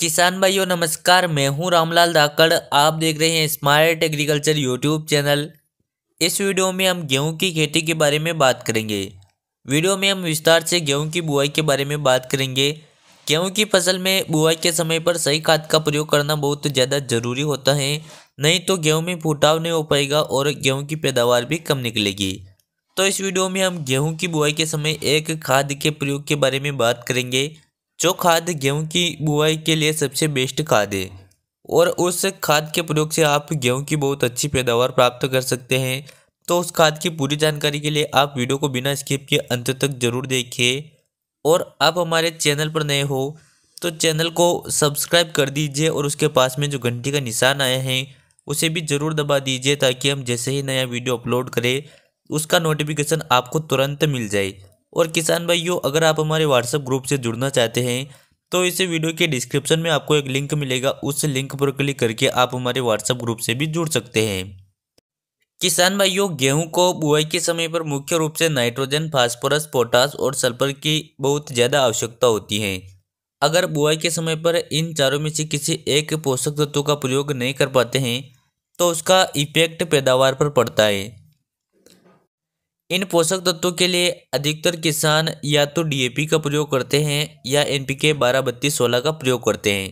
किसान भाइयों नमस्कार मैं हूं रामलाल धाकड़ आप देख रहे हैं स्मार्ट एग्रीकल्चर यूट्यूब चैनल इस वीडियो में हम गेहूं की खेती के बारे में बात करेंगे वीडियो में हम विस्तार से गेहूं की बुआई के बारे में बात करेंगे गेहूं की फसल में बुआई के समय पर सही खाद का प्रयोग करना बहुत ज़्यादा ज़रूरी होता है नहीं तो गेहूँ में फूटाव नहीं हो पाएगा और गेहूँ की पैदावार भी कम निकलेगी तो इस वीडियो में हम गेहूँ की बुआई के समय एक खाद के प्रयोग के बारे में बात करेंगे जो खाद गेहूं की बुआई के लिए सबसे बेस्ट खाद है और उस खाद के प्रयोग से आप गेहूं की बहुत अच्छी पैदावार प्राप्त कर सकते हैं तो उस खाद की पूरी जानकारी के लिए आप वीडियो को बिना स्किप के अंत तक ज़रूर देखिए और आप हमारे चैनल पर नए हो तो चैनल को सब्सक्राइब कर दीजिए और उसके पास में जो घंटी का निशान आया है उसे भी ज़रूर दबा दीजिए ताकि हम जैसे ही नया वीडियो अपलोड करें उसका नोटिफिकेशन आपको तुरंत मिल जाए और किसान भाइयों अगर आप हमारे व्हाट्सएप ग्रुप से जुड़ना चाहते हैं तो इस वीडियो के डिस्क्रिप्शन में आपको एक लिंक मिलेगा उस लिंक पर क्लिक करके आप हमारे व्हाट्सएप ग्रुप से भी जुड़ सकते हैं किसान भाइयों गेहूं को बुआई के समय पर मुख्य रूप से नाइट्रोजन फास्फोरस पोटास और सल्फर की बहुत ज़्यादा आवश्यकता होती है अगर बुआई के समय पर इन चारों में से किसी एक पोषक तत्व का प्रयोग नहीं कर पाते हैं तो उसका इफेक्ट पैदावार पर पड़ता है इन पोषक तत्वों के लिए अधिकतर किसान या तो डीएपी का प्रयोग करते हैं या एनपीके बारह बत्तीस सोलह का प्रयोग करते हैं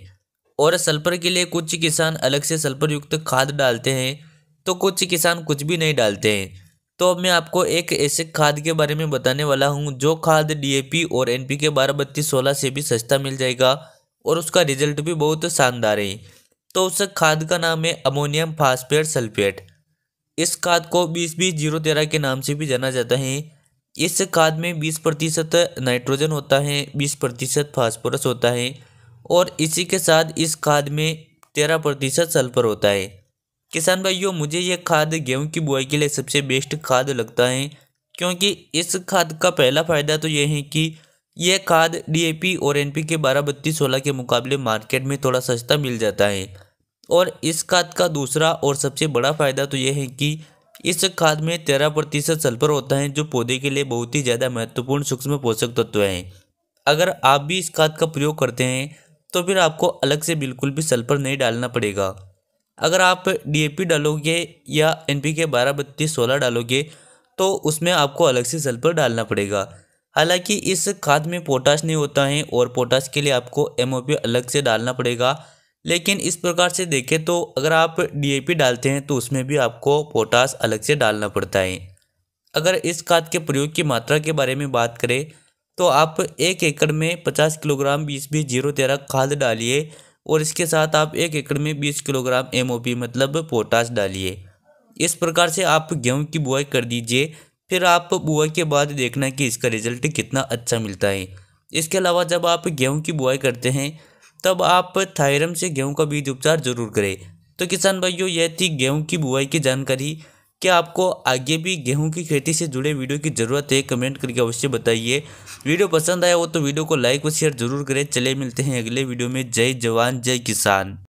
और सल्फर के लिए कुछ किसान अलग से सल्फर युक्त खाद डालते हैं तो कुछ किसान कुछ भी नहीं डालते हैं तो अब मैं आपको एक ऐसे खाद के बारे में बताने वाला हूँ जो खाद डीएपी और एनपीके बारह बत्तीस सोलह से भी सस्ता मिल जाएगा और उसका रिजल्ट भी बहुत शानदार है तो उस खाद का नाम है अमोनियम फास्फेट सल्फेट इस खाद को बीस बीस जीरो तेरह के नाम से भी जाना जाता है इस खाद में बीस प्रतिशत नाइट्रोजन होता है बीस प्रतिशत फॉस्फोरस होता है और इसी के साथ इस खाद में तेरह प्रतिशत सल्फर होता है किसान भाइयों मुझे यह खाद गेहूं की बुआई के लिए सबसे बेस्ट खाद लगता है क्योंकि इस खाद का पहला फ़ायदा तो यह है कि यह खाद डीएपी और एनपी के बारह बत्तीस सोलह के मुकाबले मार्केट में थोड़ा सस्ता मिल जाता है और इस खाद का दूसरा और सबसे बड़ा फ़ायदा तो यह है कि इस खाद में तेरह प्रतिशत सल्फर होता है जो पौधे के लिए बहुत ही ज़्यादा महत्वपूर्ण सूक्ष्म पोषक तत्व हैं अगर आप भी इस खाद का प्रयोग करते हैं तो फिर आपको अलग से बिल्कुल भी सल्फर नहीं डालना पड़ेगा अगर आप डीएपी डालोगे या एनपीके बारह बत्तीस सोलह डालोगे तो उसमें आपको अलग से सल्फर डालना पड़ेगा हालांकि इस खाद में पोटाश नहीं होता है और पोटाश के लिए आपको एमओपी अलग से डालना पड़ेगा लेकिन इस प्रकार से देखें तो अगर आप डीएपी डालते हैं तो उसमें भी आपको पोटास अलग से डालना पड़ता है अगर इस खाद के प्रयोग की मात्रा के बारे में बात करें तो आप एक एकड़ में पचास किलोग्राम बीस बीस जीरो तेरह खाद डालिए और इसके साथ आप एक एकड़ में बीस किलोग्राम एम मतलब पोटास डालिए इस प्रकार से आप गेहूँ की बुआई कर दीजिए फिर आप बुआई के बाद देखना कि इसका रिजल्ट कितना अच्छा मिलता है इसके अलावा जब आप गेहूँ की बुआई करते हैं तब आप थायरम से गेहूं का बीज उपचार जरूर करें तो किसान भाइयों यह थी गेहूं की बुआई की जानकारी क्या आपको आगे भी गेहूं की खेती से जुड़े वीडियो की ज़रूरत है कमेंट करके अवश्य बताइए वीडियो पसंद आया हो तो वीडियो को लाइक और शेयर जरूर करें चले मिलते हैं अगले वीडियो में जय जवान जय किसान